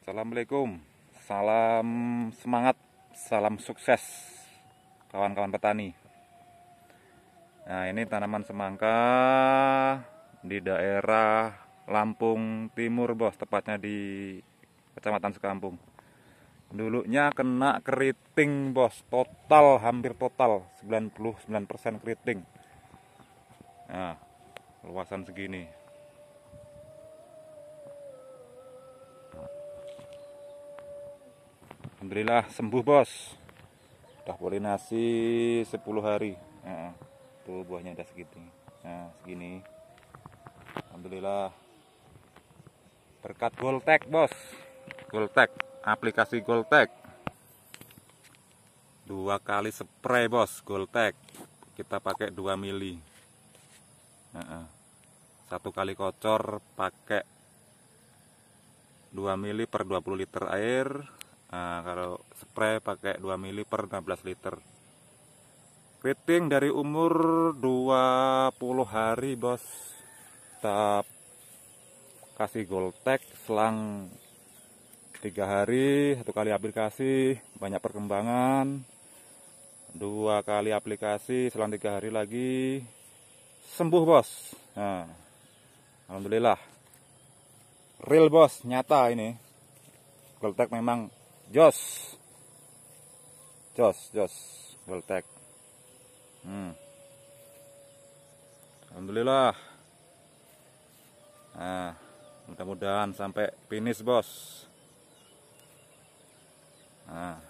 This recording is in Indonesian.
Assalamualaikum, salam semangat, salam sukses kawan-kawan petani. Nah ini tanaman semangka di daerah Lampung Timur bos, tepatnya di Kecamatan Sekampung. Dulunya kena keriting bos, total hampir total 99% keriting. Nah, luasan segini. Alhamdulillah sembuh bos udah polinasi 10 hari nah, tuh buahnya udah segini nah segini Alhamdulillah berkat Goltek bos Goltek aplikasi Goltek dua kali spray bos Goltek kita pakai 2 mili nah, satu kali kocor pakai 2 mili per 20 liter air Nah, kalau spray pakai 2 mili per 16 liter. Keriting dari umur 20 hari, Bos. Kita kasih goltek selang 3 hari satu kali aplikasi banyak perkembangan dua kali aplikasi selang 3 hari lagi sembuh bos nah, alhamdulillah real bos nyata ini goltek memang Jos. Jos, jos. Weltek. Hmm. Alhamdulillah. Nah, mudah-mudahan sampai finish, Bos. Nah.